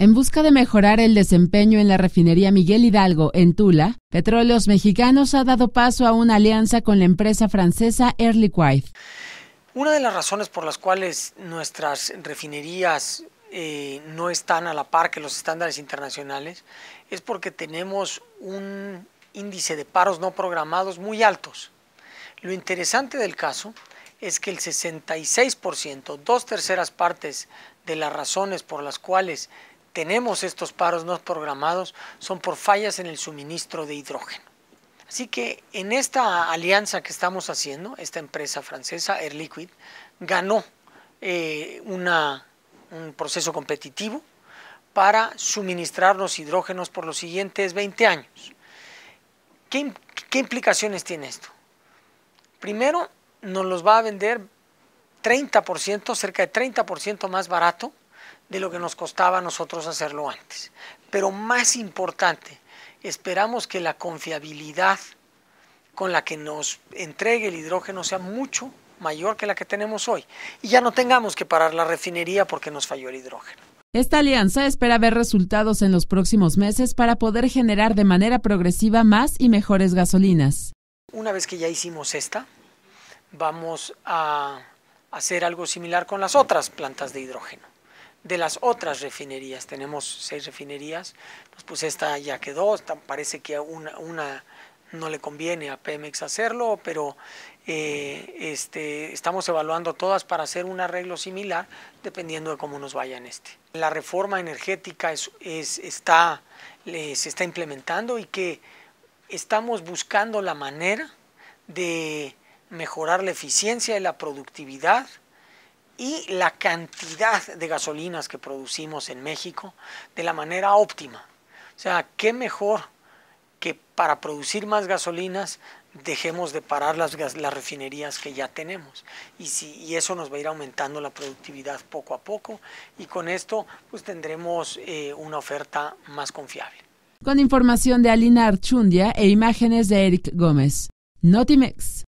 En busca de mejorar el desempeño en la refinería Miguel Hidalgo, en Tula, Petróleos Mexicanos ha dado paso a una alianza con la empresa francesa Early Liquide. Una de las razones por las cuales nuestras refinerías eh, no están a la par que los estándares internacionales es porque tenemos un índice de paros no programados muy altos. Lo interesante del caso es que el 66%, dos terceras partes de las razones por las cuales tenemos estos paros no programados son por fallas en el suministro de hidrógeno. Así que en esta alianza que estamos haciendo, esta empresa francesa, Air Liquid, ganó eh, un proceso competitivo para suministrar los hidrógenos por los siguientes 20 años. ¿Qué, qué implicaciones tiene esto? Primero, nos los va a vender 30%, cerca de 30% más barato de lo que nos costaba a nosotros hacerlo antes. Pero más importante, esperamos que la confiabilidad con la que nos entregue el hidrógeno sea mucho mayor que la que tenemos hoy y ya no tengamos que parar la refinería porque nos falló el hidrógeno. Esta alianza espera ver resultados en los próximos meses para poder generar de manera progresiva más y mejores gasolinas. Una vez que ya hicimos esta, vamos a hacer algo similar con las otras plantas de hidrógeno de las otras refinerías. Tenemos seis refinerías, pues, pues esta ya quedó, parece que una, no le conviene a Pemex hacerlo, pero eh, este, estamos evaluando todas para hacer un arreglo similar dependiendo de cómo nos vaya en este. La reforma energética está, se está implementando y que estamos buscando la manera de mejorar la eficiencia y la productividad y la cantidad de gasolinas que producimos en México de la manera óptima. O sea, qué mejor que para producir más gasolinas dejemos de parar las, refinerías que ya tenemos. Y, si, eso nos va a ir aumentando la productividad poco a poco y con esto pues tendremos eh, una oferta más confiable. Con información de Alina Archundia e imágenes de Eric Gómez. Notimex.